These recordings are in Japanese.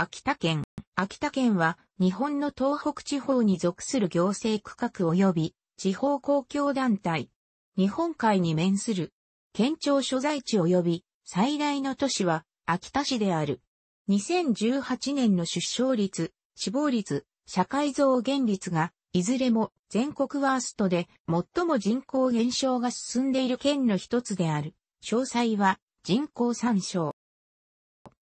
秋田県。秋田県は日本の東北地方に属する行政区画及び地方公共団体。日本海に面する県庁所在地及び最大の都市は秋田市である。2018年の出生率、死亡率、社会増減率がいずれも全国ワーストで最も人口減少が進んでいる県の一つである。詳細は人口参照。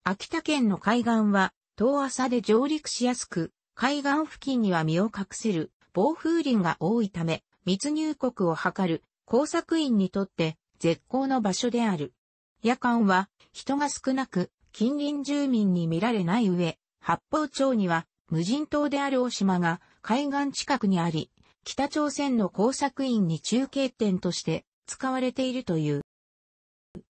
秋田県の海岸は遠浅で上陸しやすく、海岸付近には身を隠せる暴風林が多いため、密入国を図る工作員にとって絶好の場所である。夜間は人が少なく近隣住民に見られない上、八方町には無人島である大島が海岸近くにあり、北朝鮮の工作員に中継点として使われているという。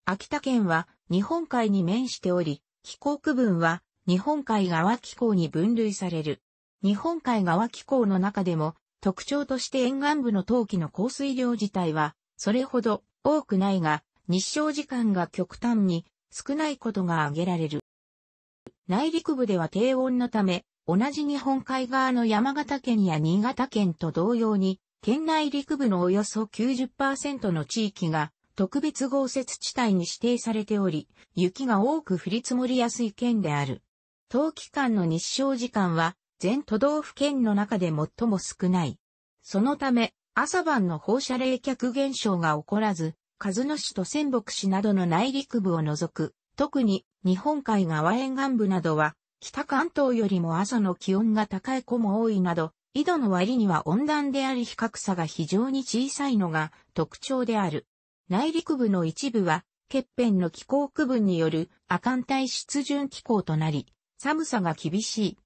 秋田県は日本海に面しており、飛行区分は日本海側気候に分類される。日本海側気候の中でも特徴として沿岸部の冬季の降水量自体はそれほど多くないが日照時間が極端に少ないことが挙げられる。内陸部では低温のため同じ日本海側の山形県や新潟県と同様に県内陸部のおよそ90%の地域が特別豪雪地帯に指定されており、雪が多く降り積もりやすい県である。冬期間の日照時間は全都道府県の中で最も少ない。そのため、朝晩の放射冷却現象が起こらず、数の市と仙北市などの内陸部を除く、特に日本海側沿岸部などは、北関東よりも朝の気温が高い子も多いなど、緯度の割には温暖であり比較差が非常に小さいのが特徴である。内陸部の一部は、欠片の気候区分による亜寒帯湿潤気候となり、寒さが厳しい。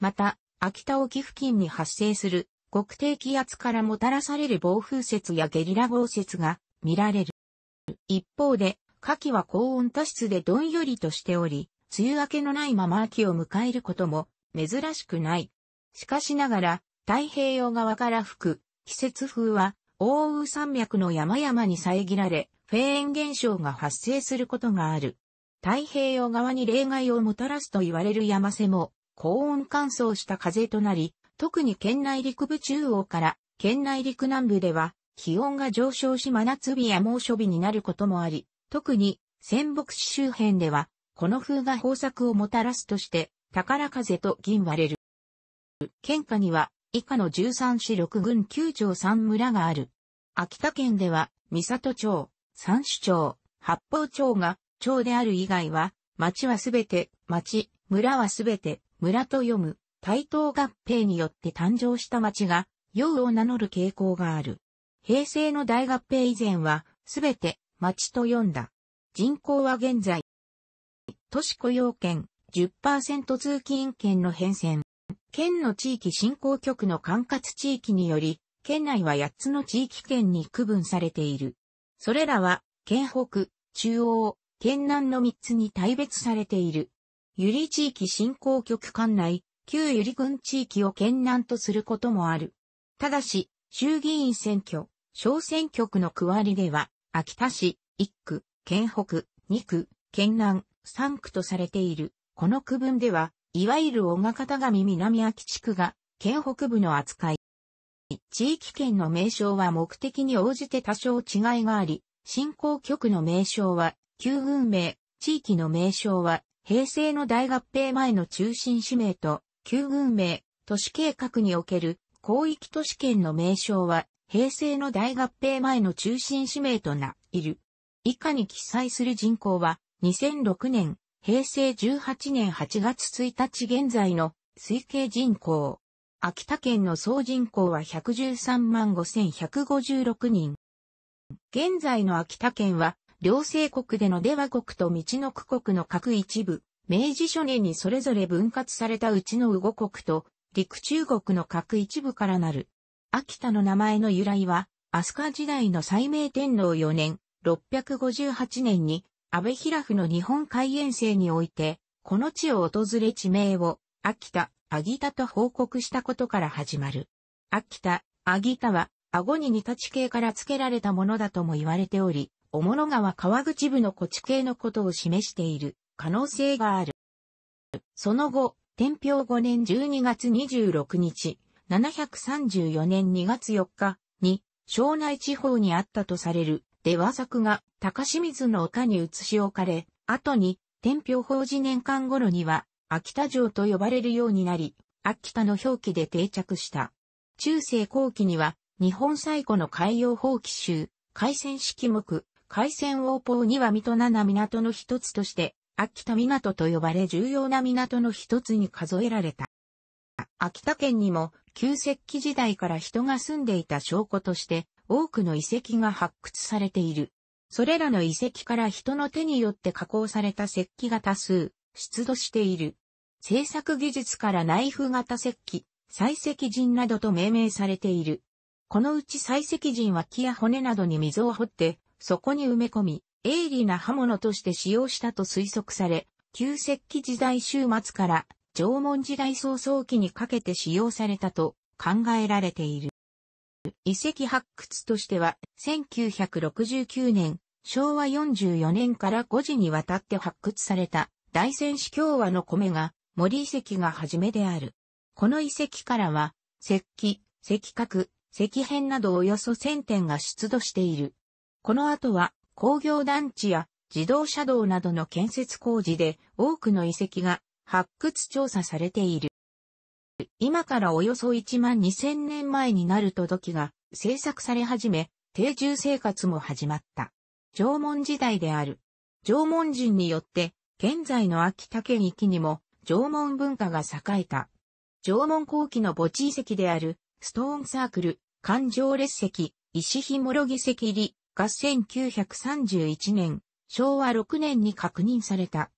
また、秋田沖付近に発生する極低気圧からもたらされる暴風雪やゲリラ豪雪が見られる。一方で、夏季は高温多湿でどんよりとしており、梅雨明けのないまま秋を迎えることも珍しくない。しかしながら、太平洋側から吹く季節風は、奥羽山脈の山々に遮られ、フェーン現象が発生することがある。太平洋側に例外をもたらすと言われる山瀬も、高温乾燥した風となり、特に県内陸部中央から県内陸南部では気温が上昇し真夏日や猛暑日になることもあり、特に仙北市周辺ではこの風が豊作をもたらすとして宝風と銀割れる。県下には以下の13市6郡9町3村がある。秋田県では三郷町、三種町、八方町が町である以外は、町はすべて町、村はすべて村と読む、対等合併によって誕生した町が、洋を名乗る傾向がある。平成の大合併以前は、すべて町と読んだ。人口は現在、都市雇用圏10%通勤圏の変遷。県の地域振興局の管轄地域により、県内は8つの地域圏に区分されている。それらは、県北、中央、県南の3つに大別されている。ゆり地域振興局管内、旧ゆり郡地域を県南とすることもある。ただし、衆議院選挙、小選挙区の区割りでは、秋田市、1区、県北、2区、県南、3区とされている。この区分では、いわゆる小型上南秋地区が、県北部の扱い。地域圏の名称は目的に応じて多少違いがあり、振興局の名称は旧軍名、地域の名称は、平成の大合併前の中心指名と、旧軍名、都市計画における広域都市圏の名称は、平成の大合併前の中心指名とな、いる。以下に記載する人口は、2006年、平成18年8月1日現在の推計人口。秋田県の総人口は113万5156人。現在の秋田県は両政国での出羽国と道の区国の各一部、明治初年にそれぞれ分割されたうちの右後国と、陸中国の各一部からなる。秋田の名前の由来は、飛鳥時代の西明天皇4年、658年に、安倍平夫の日本海遠征において、この地を訪れ地名を、秋田、秋田と報告したことから始まる。秋田、秋田は、顎に似た地形から付けられたものだとも言われており、おもろ川川口部の古地形のことを示している可能性がある。その後、天平5年12月26日、734年2月4日に、庄内地方にあったとされる、出羽作が高清水の丘に移し置かれ、後に、天平法事年間頃には、秋田城と呼ばれるようになり、秋田の表記で定着した。中世後期には、日本最古の海洋放棄集、海戦式目、海鮮王港には水戸七港の一つとして、秋田港と呼ばれ重要な港の一つに数えられた。秋田県にも旧石器時代から人が住んでいた証拠として多くの遺跡が発掘されている。それらの遺跡から人の手によって加工された石器が多数出土している。製作技術からナイフ型石器、採石人などと命名されている。このうち採石人は木や骨などに溝を掘ってそこに埋め込み、鋭利な刃物として使用したと推測され、旧石器時代終末から縄文時代早々期にかけて使用されたと考えられている。遺跡発掘としては、1969年、昭和44年から5時にわたって発掘された大仙市共和の米が森遺跡が初めである。この遺跡からは、石器、石核、石片などおよそ1000点が出土している。この後は工業団地や自動車道などの建設工事で多くの遺跡が発掘調査されている。今からおよそ1万2000年前になると土器が制作され始め、定住生活も始まった。縄文時代である。縄文人によって、現在の秋田県域にも縄文文化が栄えた。縄文後期の墓地遺跡である、ストーンサークル、環状列石、石ひもろぎ石入り、が1931年、昭和6年に確認された。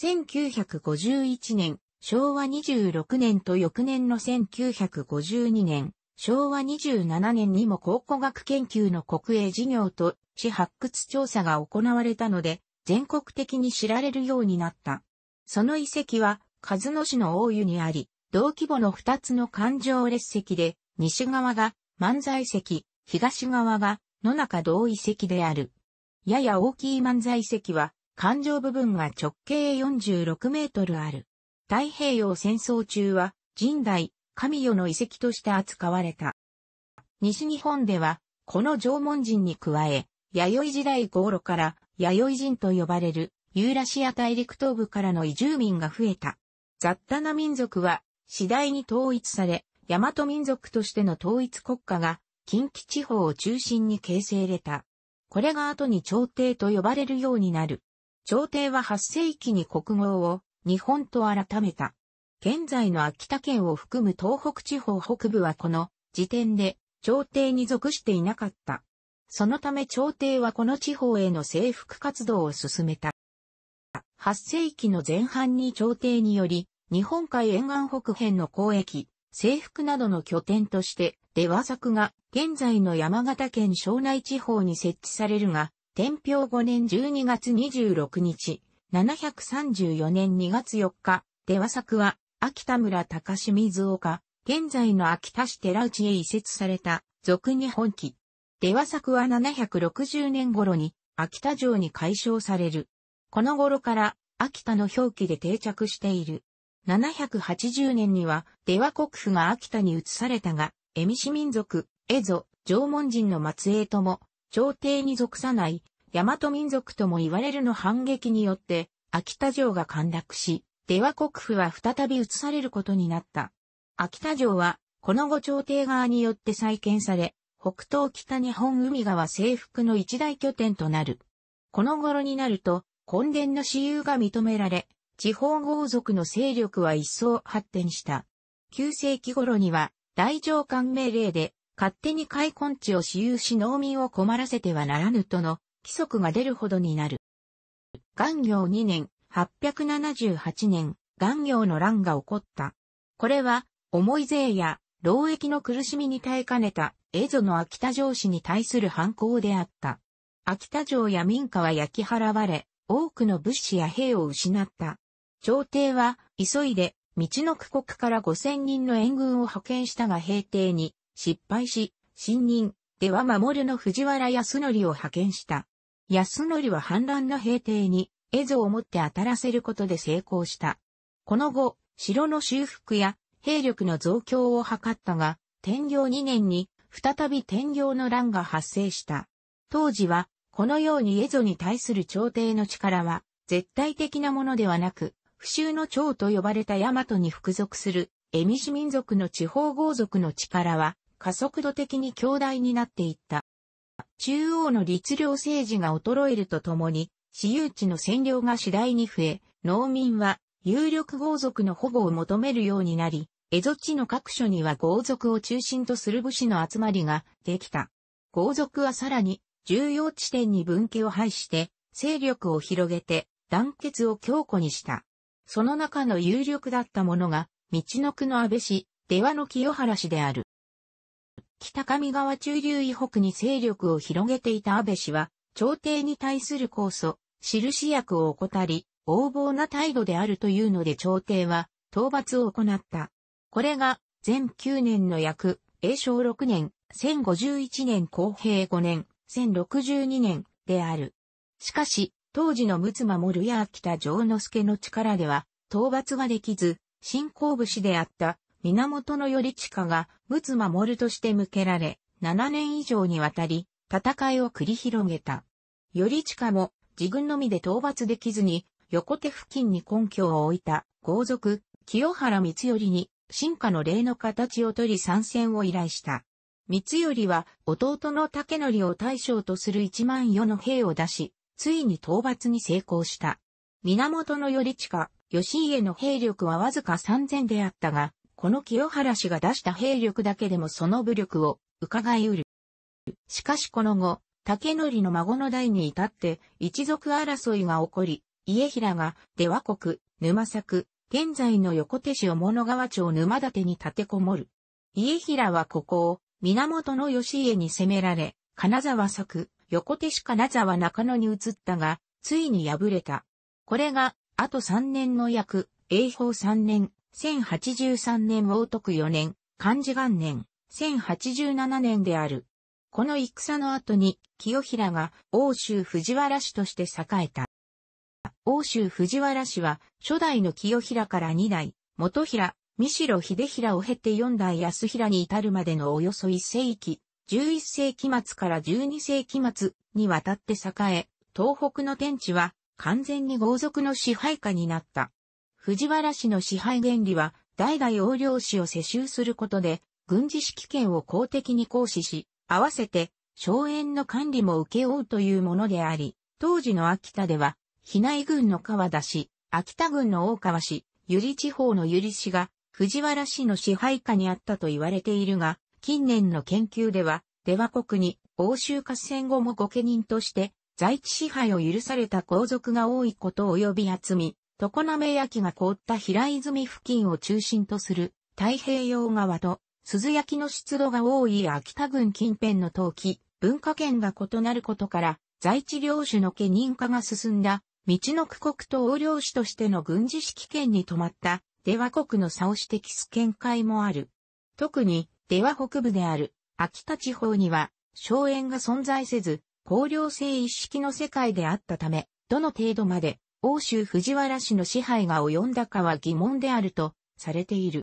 1951年、昭和26年と翌年の1952年、昭和27年にも考古学研究の国営事業と地発掘調査が行われたので、全国的に知られるようになった。その遺跡は、和野市の大湯にあり、同規模の二つの環状列石で、西側が万歳石、東側が野中同遺跡である。やや大きい漫才遺跡は、環状部分が直径46メートルある。太平洋戦争中は、神代、神代の遺跡として扱われた。西日本では、この縄文人に加え、弥生時代頃から弥生人と呼ばれるユーラシア大陸東部からの移住民が増えた。雑多な民族は次第に統一され、大和民族としての統一国家が近畿地方を中心に形成れた。これが後に朝廷と呼ばれるようになる。朝廷は8世紀に国号を日本と改めた。現在の秋田県を含む東北地方北部はこの時点で朝廷に属していなかった。そのため朝廷はこの地方への征服活動を進めた。8世紀の前半に朝廷により、日本海沿岸北辺の交易、征服などの拠点として、出羽作が現在の山形県庄内地方に設置されるが、天平5年12月26日、734年2月4日、出羽作は、秋田村高清水岡、現在の秋田市寺内へ移設された、俗に本記。出羽作は760年頃に、秋田城に改称される。この頃から、秋田の表記で定着している。780年には、出羽国府が秋田に移されたが、江見市民族、蝦夷、縄文人の末裔とも、朝廷に属さない、大和民族とも言われるの反撃によって、秋田城が陥落し、出羽国府は再び移されることになった。秋田城は、この後朝廷側によって再建され、北東北日本海側征服の一大拠点となる。この頃になると、根田の私有が認められ、地方豪族の勢力は一層発展した。9世紀頃には、大城官命令で、勝手に開墾地を私有し農民を困らせてはならぬとの規則が出るほどになる。元行2年、878年、元行の乱が起こった。これは、重い税や、労役の苦しみに耐えかねた、蝦夷の秋田城市に対する反抗であった。秋田城や民家は焼き払われ、多くの物資や兵を失った。朝廷は、急いで、道の区国から5000人の援軍を派遣したが平定に、失敗し、新任、では守るの藤原康則を派遣した。康則は反乱の平定に、絵図を持って当たらせることで成功した。この後、城の修復や兵力の増強を図ったが、天領2年に再び天領の乱が発生した。当時は、このようにエゾに対する朝廷の力は、絶対的なものではなく、不衆の長と呼ばれた大和に服属する、蝦夷民族の地方豪族の力は、加速度的に強大になっていった。中央の律令政治が衰えるとともに、私有地の占領が次第に増え、農民は有力豪族の保護を求めるようになり、蝦夷地の各所には豪族を中心とする武士の集まりができた。豪族はさらに重要地点に分家を配して勢力を広げて団結を強固にした。その中の有力だったものが、道の区の安倍氏、出羽の清原氏である。北上川中流以北に勢力を広げていた安倍氏は、朝廷に対する控訴、印役を怠り、横暴な態度であるというので朝廷は、討伐を行った。これが、全9年の役、永正6年、1051年公平5年、1062年である。しかし、当時の陸奥守や秋田城之助の力では、討伐ができず、新興武士であった源頼親が陸奥守として向けられ、7年以上にわたり、戦いを繰り広げた。頼親も、自軍のみで討伐できずに、横手付近に根拠を置いた、豪族、清原光頼に、進化の霊の形を取り参戦を依頼した。光頼は、弟の竹則を大将とする一万余の兵を出し、ついに討伐に成功した。源頼親、義家の兵力はわずか3000であったが、この清原氏が出した兵力だけでもその武力を伺いうる。しかしこの後、竹則の孫の代に至って一族争いが起こり、家平が出和国、沼作、現在の横手市を物川町沼立に立てこもる。家平はここを源義家に攻められ、金沢作、横手市金沢中野に移ったが、ついに敗れた。これが、あと3年の約、永保3年、1083年毛徳4年、漢字元年、1087年である。この戦の後に、清平が欧州藤原氏として栄えた。欧州藤原氏は、初代の清平から2代、元平、三代秀平を経て4代安平に至るまでのおよそ1世紀、11世紀末から12世紀末にわたって栄え、東北の天地は完全に豪族の支配下になった。藤原氏の支配原理は、代々横領氏を世襲することで、軍事指揮権を公的に行使し、合わせて、荘園の管理も受け負うというものであり、当時の秋田では、比内軍の川田氏、秋田軍の大川氏、由利地方の由利氏が、藤原氏の支配下にあったと言われているが、近年の研究では、出羽国に欧州合戦後も御家人として、在地支配を許された皇族が多いこと呼び集み、常滑焼が凍った平泉付近を中心とする太平洋側と、鈴焼の湿度が多い秋田郡近辺の陶器、文化圏が異なることから、在地領主の家人化が進んだ、道の区国と横領主としての軍事指揮権に止まった、出羽国の差を指摘す見解もある。特に、出羽北部である、秋田地方には、荘園が存在せず、公領性一式の世界であったため、どの程度まで欧州藤原氏の支配が及んだかは疑問であるとされている。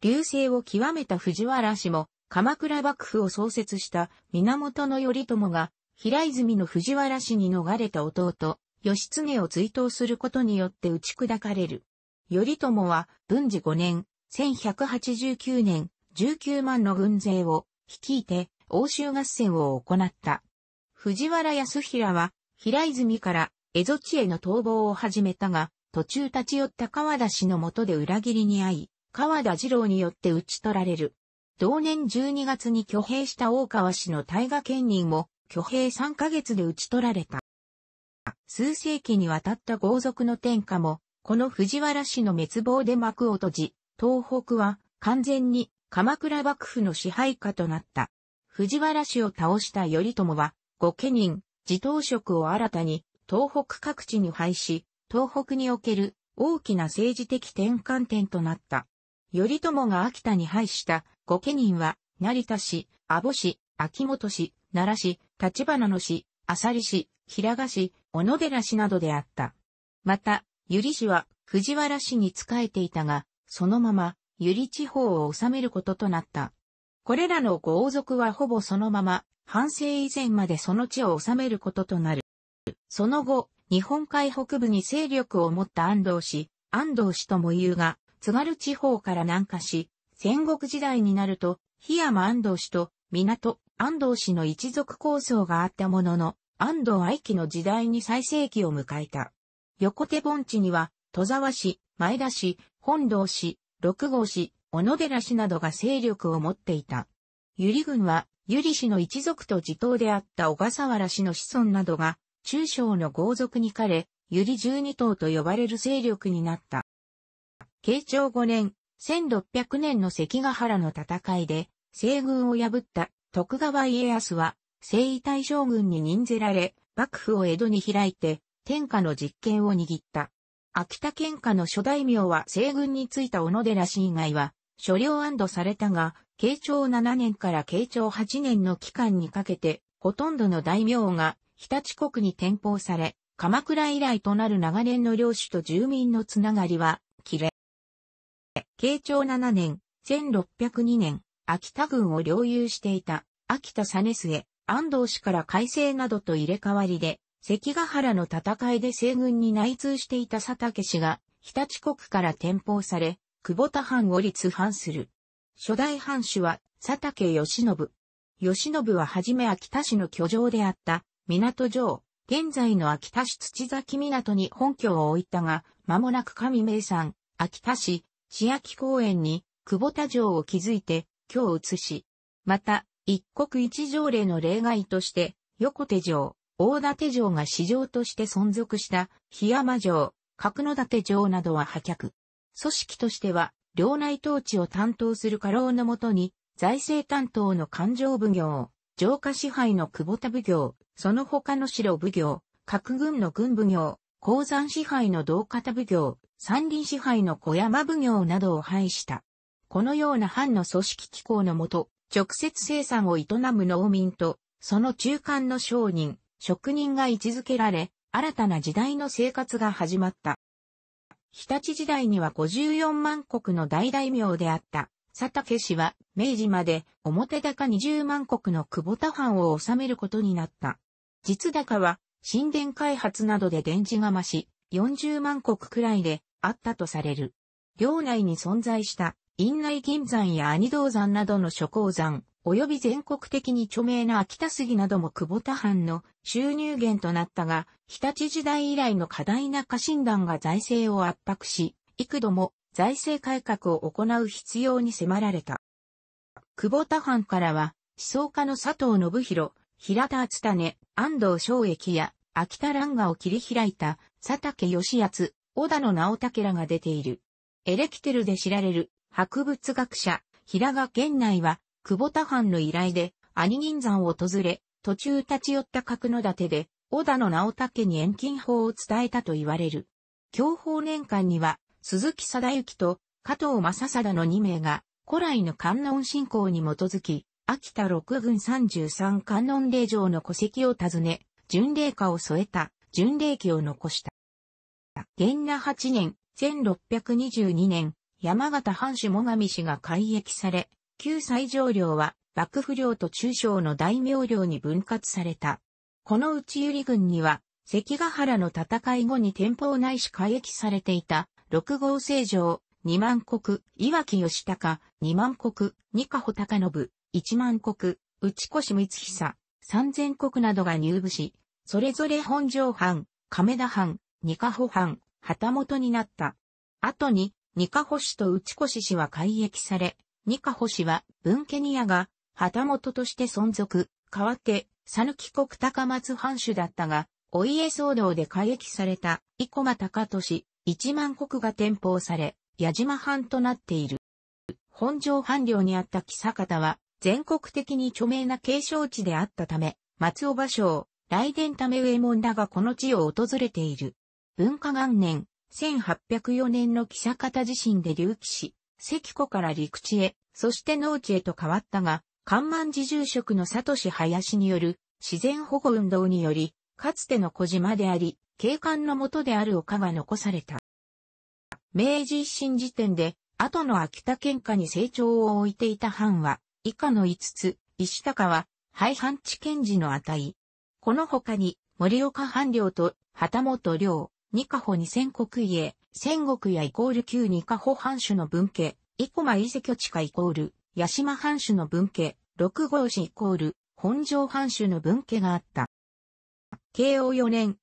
流星を極めた藤原氏も、鎌倉幕府を創設した源頼朝が、平泉の藤原氏に逃れた弟、義経を追悼することによって打ち砕かれる。頼朝は、文治5年、1189年、19万の軍勢を率いて、欧州合戦を行った。藤原康平は、平泉から蝦夷地への逃亡を始めたが、途中立ち寄った川田氏のもとで裏切りに遭い、川田二郎によって討ち取られる。同年12月に挙兵した大川氏の大河県人も、挙兵3ヶ月で討ち取られた。数世紀にわたった豪族の天下も、この藤原氏の滅亡で幕を閉じ、東北は完全に鎌倉幕府の支配下となった。藤原氏を倒した頼朝は、御家人、自頭職を新たに東北各地に配し、東北における大きな政治的転換点となった。頼朝が秋田に配した御家人は、成田市、阿保市、秋元市、奈良市、立花野市、浅利市、平賀市、小野寺市などであった。また、由利氏は藤原氏に仕えていたが、そのまま、由利地方を治めることとなった。これらの豪族はほぼそのまま、半世以前までその地を治めることとなる。その後、日本海北部に勢力を持った安藤氏、安藤氏とも言うが、津軽地方から南下し、戦国時代になると、檜山安藤氏と港安藤氏の一族構想があったものの、安藤愛紀の時代に最盛期を迎えた。横手盆地には、戸沢氏、前田氏、本堂氏、六郷氏、小野寺氏などが勢力を持っていた。百合郡は、百合氏の一族と地頭であった小笠原氏の子孫などが中小の豪族に彼れ、ゆり十二党と呼ばれる勢力になった。慶長5年、1600年の関ヶ原の戦いで、西軍を破った徳川家康は、征夷大将軍に任ぜられ、幕府を江戸に開いて、天下の実権を握った。秋田県下の諸大名は西軍についた小野寺氏以外は、所領安堵されたが、慶長7年から慶長8年の期間にかけて、ほとんどの大名が日立国に転放され、鎌倉以来となる長年の領主と住民のつながりは、切れ。慶長7年、1602年、秋田軍を領有していた、秋田ス末、安藤氏から改正などと入れ替わりで、関ヶ原の戦いで西軍に内通していた佐竹氏が、日立国から転放され、久保田藩を立藩する。初代藩主は佐竹義信。義信は初め秋田氏の居城であった港城、現在の秋田市土崎港に本拠を置いたが、間もなく上名産、秋田市、市秋公園に、久保田城を築いて、今日移し、また、一国一条例の例外として、横手城、大館城が市場として存続した、檜山城、角館城などは破却。組織としては、領内統治を担当する家老のもとに、財政担当の勘定奉行、城下支配の久保田奉行、その他の城奉行、各軍の軍奉行、鉱山支配の道方奉行、山林支配の小山奉行などを配した。このような藩の組織機構のもと、直接生産を営む農民と、その中間の商人、職人が位置づけられ、新たな時代の生活が始まった。日立時代には54万国の大大名であった。佐竹氏は明治まで表高20万石の久保田藩を治めることになった。実高は神殿開発などで電池が増し40万石くらいであったとされる。領内に存在した院内銀山や兄道山などの諸鉱山、及び全国的に著名な秋田杉なども久保田藩の収入源となったが、日立時代以来の過大な家臣団が財政を圧迫し、幾度も財政改革を行う必要に迫られた。久保田藩からは、思想家の佐藤信弘、平田厚種、安藤正益や、秋田蘭賀を切り開いた、佐竹義厚、小田野直武らが出ている。エレキテルで知られる、博物学者、平賀源内は、久保田藩の依頼で、兄銀山を訪れ、途中立ち寄った角の盾で、小田野直武に遠近法を伝えたと言われる。享保年間には、鈴木貞之と加藤正貞の2名が、古来の観音信仰に基づき、秋田六軍三十三観音霊場の戸籍を訪ね、巡礼家を添えた、巡礼記を残した。元那八年、1622年、山形藩主最上氏が改役され、旧最上領は、幕府領と中小の大名領に分割された。この内百合軍には、関ヶ原の戦い後に天保内市改役されていた、六号成城、二万国、岩木義高、二万国、二加穂高信、一万国、内越光久、三千国などが入部し、それぞれ本城藩、亀田藩、二加穂藩、旗本になった。後に、二加穂氏と内越氏は改易され、二加穂氏は文家ニアが旗本として存続、代わって、讃岐国高松藩主だったが、お家騒動で改易された、生駒高俊、1万国が転封され、矢島藩となっている。本城藩領にあった木坂田は、全国的に著名な継承地であったため、松尾芭蕉、来伝ため衛門らがこの地を訪れている。文化元年、1804年の木坂田地震で隆起し、関湖から陸地へ、そして農地へと変わったが、関満寺住職の佐氏林による自然保護運動により、かつての小島であり、警官のもとである丘が残された。明治維新時点で、後の秋田県下に成長を置いていた藩は、以下の5つ、石高は、廃藩地県時の値。この他に、森岡藩領と、旗本領、二カ保二千国家、戦国やイコール旧二カ保藩主の分家、生駒伊勢居地下イコール、八島藩主の分家、六号市イコール、本城藩主の分家があった。慶応四年、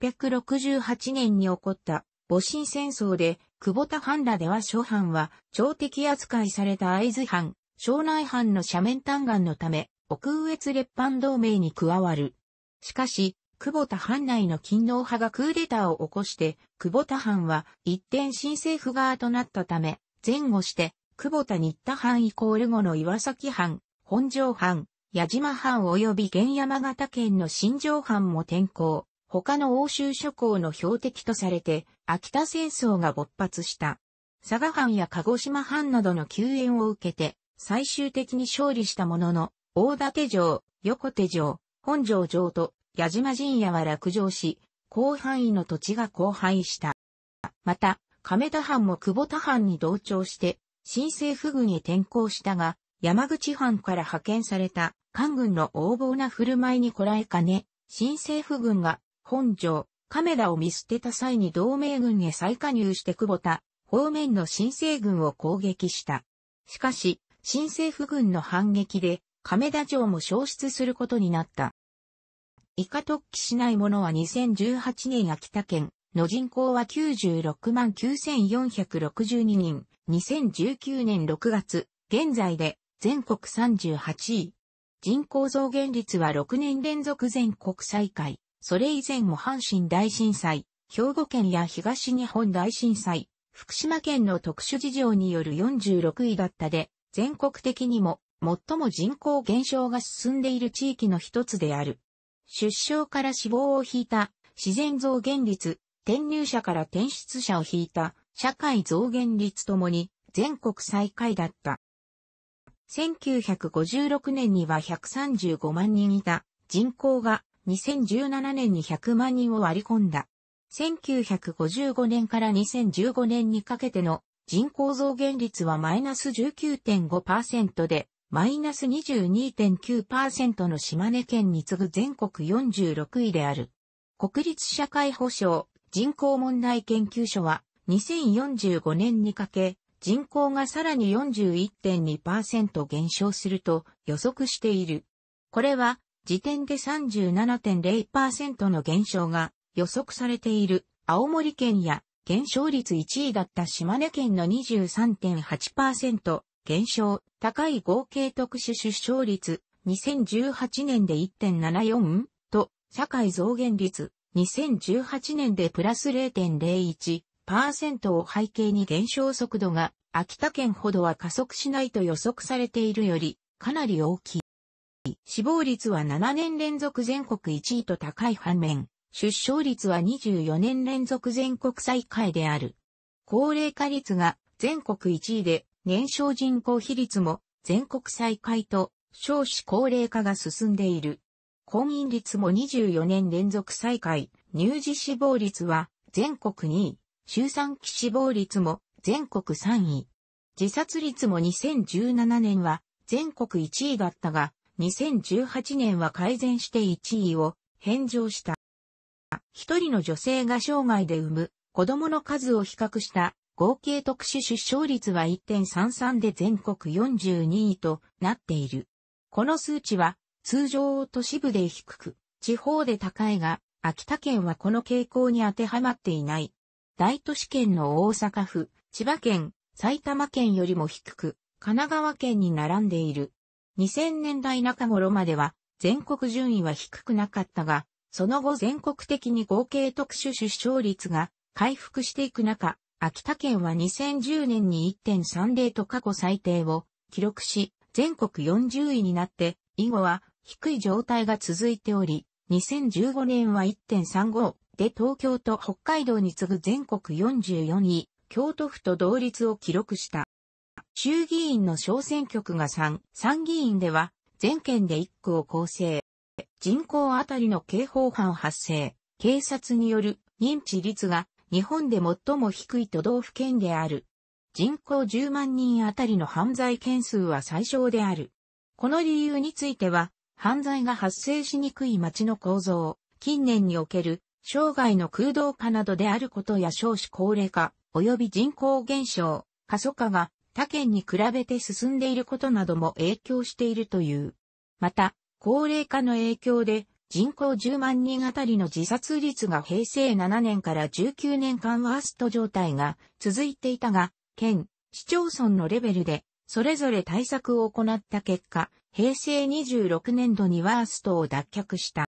1868年に起こった戊辰戦争で、久保田藩らでは諸藩は、朝敵扱いされた会津藩、庄内藩の斜面嘆願のため、奥越列藩同盟に加わる。しかし、久保田藩内の勤労派がクーデターを起こして、久保田藩は一転新政府側となったため、前後して、久保田新田藩イコール後の岩崎藩、本庄藩、矢島藩及び現山形県の新庄藩も転校。他の欧州諸侯の標的とされて、秋田戦争が勃発した。佐賀藩や鹿児島藩などの救援を受けて、最終的に勝利したものの、大館城、横手城、本城城と矢島陣屋は落城し、広範囲の土地が荒廃した。また、亀田藩も久保田藩に同調して、新政府軍へ転向したが、山口藩から派遣された、官軍の横暴な振る舞いにこらえかね、新政府軍が本城、亀田を見捨てた際に同盟軍へ再加入して久保田、方面の新政軍を攻撃した。しかし、新政府軍の反撃で、亀田城も消失することになった。以下特記しないものは2018年秋田県の人口は96万9462人、2019年6月、現在で全国38位。人口増減率は6年連続全国最下位。それ以前も阪神大震災、兵庫県や東日本大震災、福島県の特殊事情による46位だったで、全国的にも最も人口減少が進んでいる地域の一つである。出生から死亡を引いた自然増減率、転入者から転出者を引いた社会増減率ともに全国最下位だった。1956年には135万人いた人口が2017年に100万人を割り込んだ。1955年から2015年にかけての人口増減率はマイナス19.5%で、マイナス22.9%の島根県に次ぐ全国46位である。国立社会保障人口問題研究所は2045年にかけ人口がさらに41.2%減少すると予測している。これは時点で37.0%の減少が予測されている青森県や減少率1位だった島根県の23.8%減少、高い合計特殊出生率2018年で1.74と、社会増減率2018年でプラス0.01%を背景に減少速度が秋田県ほどは加速しないと予測されているよりかなり大きい。死亡率は7年連続全国1位と高い反面、出生率は24年連続全国最下位である。高齢化率が全国1位で、年少人口比率も全国最下位と少子高齢化が進んでいる。婚姻率も24年連続最下位、乳児死亡率は全国2位、周産期死亡率も全国3位。自殺率も2017年は全国1位だったが、2018年は改善して1位を返上した。一人の女性が生涯で産む子供の数を比較した合計特殊出生率は1.33で全国42位となっている。この数値は通常都市部で低く、地方で高いが、秋田県はこの傾向に当てはまっていない。大都市圏の大阪府、千葉県、埼玉県よりも低く、神奈川県に並んでいる。2000年代中頃までは全国順位は低くなかったが、その後全国的に合計特殊出生率が回復していく中、秋田県は2010年に1.30と過去最低を記録し、全国40位になって、以後は低い状態が続いており、2015年は1.35で東京と北海道に次ぐ全国44位、京都府と同率を記録した。衆議院の小選挙区が3、参議院では、全県で1区を構成。人口あたりの刑法犯発生。警察による認知率が日本で最も低い都道府県である。人口10万人あたりの犯罪件数は最小である。この理由については、犯罪が発生しにくい街の構造、近年における生涯の空洞化などであることや少子高齢化、及び人口減少、過疎化が他県に比べて進んでいることなども影響しているという。また、高齢化の影響で人口10万人あたりの自殺率が平成7年から19年間ワースト状態が続いていたが、県、市町村のレベルでそれぞれ対策を行った結果、平成26年度にワーストを脱却した。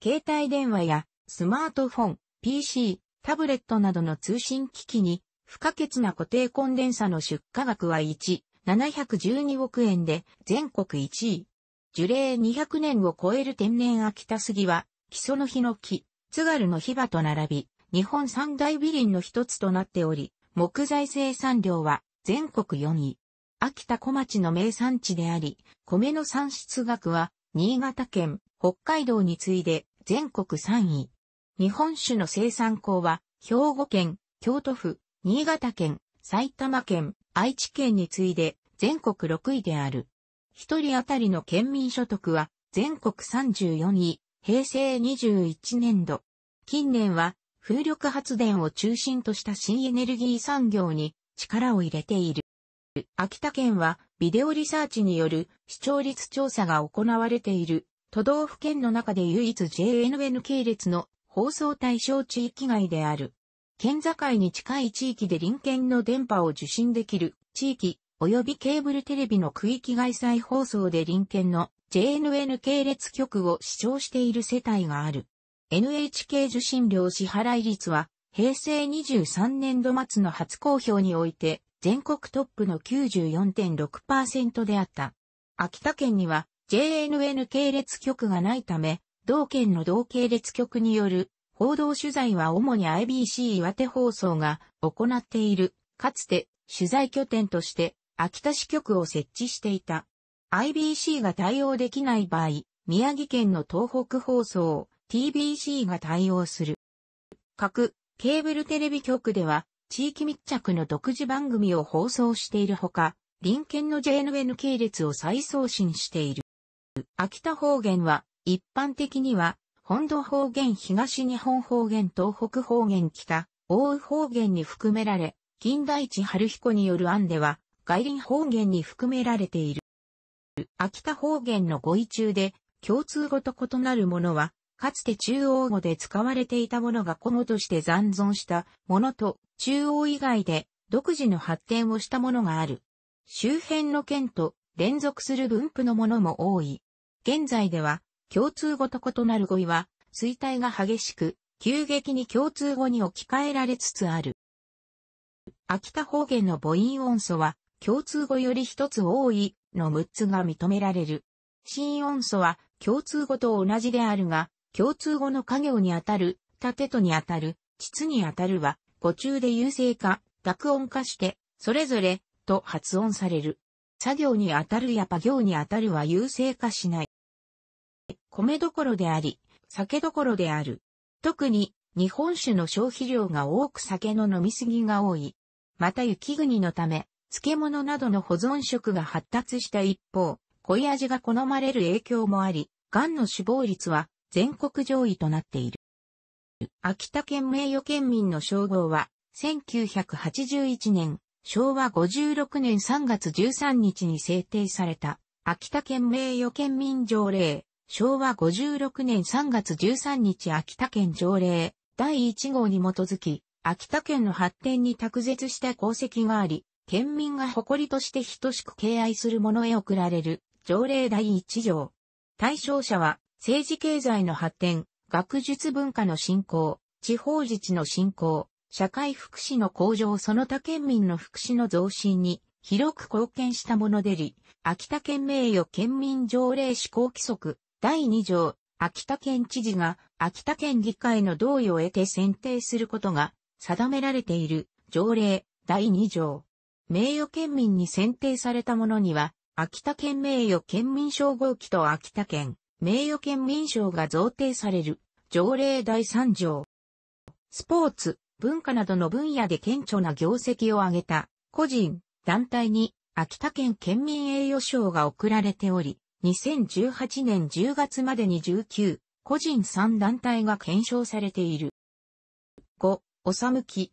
携帯電話やスマートフォン、PC、タブレットなどの通信機器に不可欠な固定コンデンサの出荷額は1、712億円で全国1位。樹齢200年を超える天然秋田杉は、木曽の日の木、津軽のヒバと並び、日本三大美林の一つとなっており、木材生産量は全国4位。秋田小町の名産地であり、米の産出額は新潟県、北海道に次いで全国3位。日本酒の生産校は兵庫県、京都府、新潟県、埼玉県、愛知県に次いで全国6位である。一人当たりの県民所得は全国34位、平成21年度。近年は風力発電を中心とした新エネルギー産業に力を入れている。秋田県はビデオリサーチによる視聴率調査が行われている都道府県の中で唯一 JNN 系列の放送対象地域外である。県境に近い地域で臨県の電波を受信できる地域及びケーブルテレビの区域外再放送で臨県の JNN 系列局を視聴している世帯がある。NHK 受信料支払率は平成23年度末の初公表において全国トップの94.6%であった。秋田県には JNN 系列局がないため、同県の同系列局による報道取材は主に IBC 岩手放送が行っている、かつて取材拠点として秋田支局を設置していた。IBC が対応できない場合、宮城県の東北放送、TBC が対応する。各ケーブルテレビ局では地域密着の独自番組を放送しているほか、隣県の JNN 系列を再送信している。秋田方言は一般的には本土方言東日本方言東北方言北、大雨方言に含められ、近代地春彦による案では、外輪方言に含められている。秋田方言の語彙中で、共通語と異なるものは、かつて中央語で使われていたものが古語として残存したものと、中央以外で独自の発展をしたものがある。周辺の県と連続する分布のものも多い。現在では、共通語と異なる語彙は、衰退が激しく、急激に共通語に置き換えられつつある。秋田方言の母音音素は、共通語より一つ多いの6つが認められる。新音素は共通語と同じであるが、共通語の家業にあたる、盾とにあたる、膣にあたるは、語中で優勢化、濁音化して、それぞれ、と発音される。作業にあたるやパ行にあたるは優勢化しない。米どころであり、酒どころである。特に、日本酒の消費量が多く酒の飲みすぎが多い。また雪国のため、漬物などの保存食が発達した一方、濃い味が好まれる影響もあり、癌の死亡率は全国上位となっている。秋田県名誉県民の称号は、1981年、昭和56年3月13日に制定された、秋田県名誉県民条例、昭和56年3月13日秋田県条例第1号に基づき、秋田県の発展に卓絶した功績があり、県民が誇りとして等しく敬愛する者へ贈られる条例第1条。対象者は、政治経済の発展、学術文化の振興、地方自治の振興、社会福祉の向上その他県民の福祉の増進に広く貢献したものでり、秋田県名誉県民条例施行規則第2条、秋田県知事が秋田県議会の同意を得て選定することが定められている条例第2条。名誉県民に選定されたものには、秋田県名誉県民称号機と秋田県名誉県民賞が贈呈される条例第3条。スポーツ、文化などの分野で顕著な業績を挙げた個人、団体に秋田県県民栄誉賞が贈られており、2018年10月までに19、個人3団体が検証されている。5、おさむき、